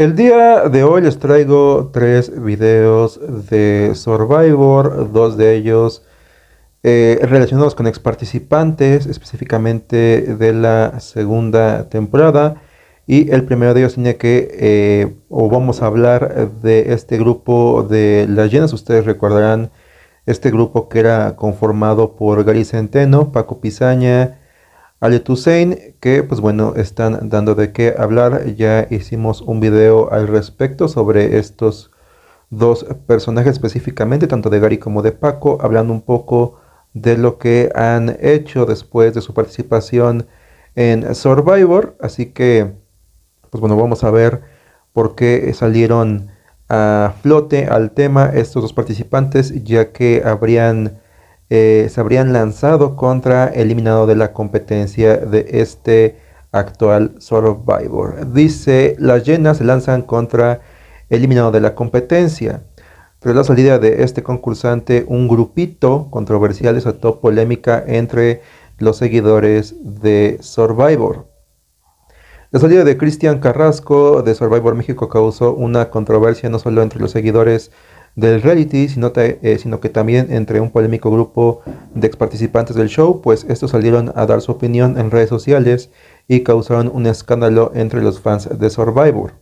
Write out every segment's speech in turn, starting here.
El día de hoy les traigo tres videos de Survivor, dos de ellos eh, relacionados con ex participantes, específicamente de la segunda temporada. Y el primero de ellos tiene que, eh, o vamos a hablar de este grupo de las llenas. Ustedes recordarán este grupo que era conformado por Gary Centeno, Paco Pizaña, al que pues bueno, están dando de qué hablar. Ya hicimos un video al respecto sobre estos dos personajes específicamente, tanto de Gary como de Paco, hablando un poco de lo que han hecho después de su participación en Survivor. Así que, pues bueno, vamos a ver por qué salieron a flote al tema estos dos participantes, ya que habrían eh, se habrían lanzado contra eliminado de la competencia de este actual Survivor. Dice, las llenas se lanzan contra eliminado de la competencia. Pero la salida de este concursante, un grupito controversial desató polémica entre los seguidores de Survivor. La salida de Cristian Carrasco de Survivor México causó una controversia no solo entre los seguidores del reality, eh, sino, que también entre un polémico grupo de ex participantes del show, pues estos salieron a dar su opinión en redes sociales y causaron un escándalo entre los fans de Survivor.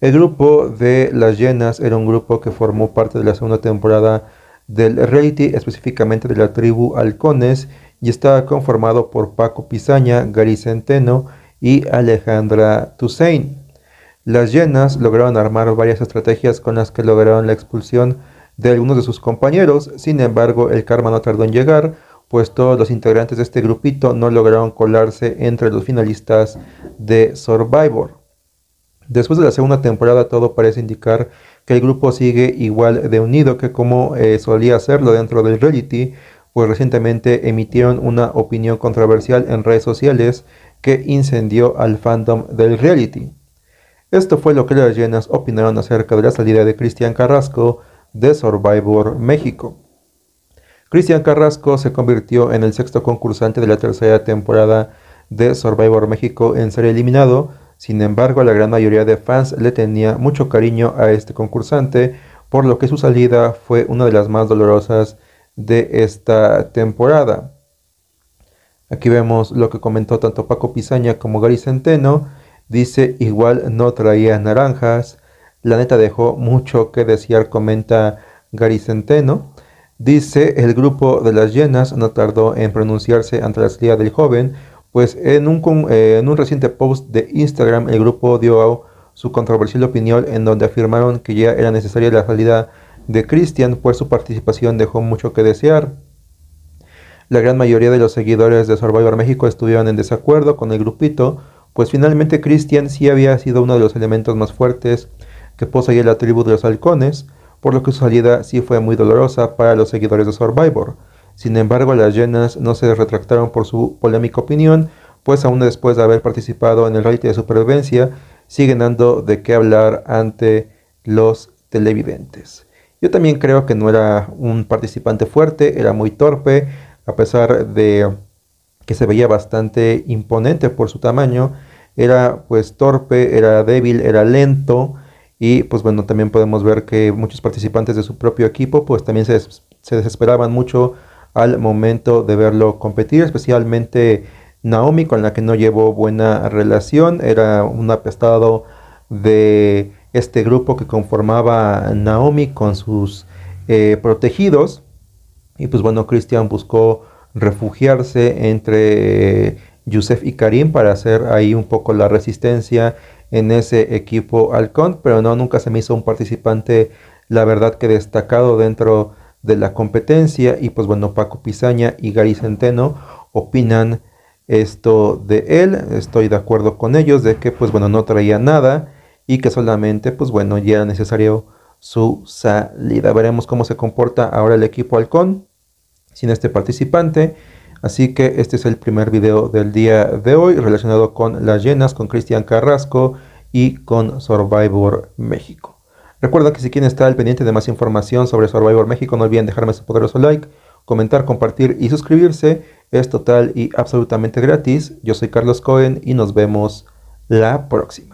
El grupo de Las Llenas era un grupo que formó parte de la segunda temporada del reality, específicamente de la tribu Halcones, y estaba conformado por Paco Pisaña, Gary Centeno y Alejandra Toussaint. Las llenas lograron armar varias estrategias con las que lograron la expulsión de algunos de sus compañeros, sin embargo el karma no tardó en llegar, pues todos los integrantes de este grupito no lograron colarse entre los finalistas de Survivor. Después de la segunda temporada todo parece indicar que el grupo sigue igual de unido que como eh, solía hacerlo dentro del reality, pues recientemente emitieron una opinión controversial en redes sociales que incendió al fandom del reality. Esto fue lo que las llenas opinaron acerca de la salida de Cristian Carrasco de Survivor México. Cristian Carrasco se convirtió en el sexto concursante de la tercera temporada de Survivor México en ser eliminado, sin embargo la gran mayoría de fans le tenía mucho cariño a este concursante, por lo que su salida fue una de las más dolorosas de esta temporada. Aquí vemos lo que comentó tanto Paco Pizaña como Gary Centeno, Dice, igual no traía naranjas. La neta dejó mucho que desear, comenta Garicenteno... Dice, el grupo de las llenas no tardó en pronunciarse ante la salida del joven, pues en un, eh, en un reciente post de Instagram el grupo dio su controversial opinión en donde afirmaron que ya era necesaria la salida de Christian, pues su participación dejó mucho que desear. La gran mayoría de los seguidores de Survivor México estuvieron en desacuerdo con el grupito, pues finalmente Christian sí había sido uno de los elementos más fuertes que poseía la tribu de los halcones, por lo que su salida sí fue muy dolorosa para los seguidores de Survivor. Sin embargo, las llenas no se retractaron por su polémica opinión, pues aún después de haber participado en el reality de supervivencia, siguen dando de qué hablar ante los televidentes. Yo también creo que no era un participante fuerte, era muy torpe, a pesar de que se veía bastante imponente por su tamaño, era pues torpe, era débil, era lento y pues bueno, también podemos ver que muchos participantes de su propio equipo pues también se, desesperaban mucho al momento de verlo competir, especialmente Naomi con la que no llevó buena relación, era un apestado de este grupo que conformaba Naomi con sus eh, protegidos y pues bueno, Christian buscó refugiarse entre Yusef y Karim para hacer ahí un poco la resistencia en ese equipo halcón, pero no, nunca se me hizo un participante, la verdad que destacado dentro de la competencia. Y pues bueno, Paco Pisaña y Gary Centeno opinan esto de él, estoy de acuerdo con ellos, de que pues bueno, no traía nada y que solamente pues bueno, ya era necesario su salida. Veremos cómo se comporta ahora el equipo halcón sin este participante. Así que este es el primer video del día de hoy relacionado con las llenas, con Cristian Carrasco y con Survivor México. Recuerda que si quieren estar al pendiente de más información sobre Survivor México, no olviden dejarme su poderoso like, comentar, compartir y suscribirse. Es total y absolutamente gratis. Yo soy Carlos Cohen y nos vemos la próxima.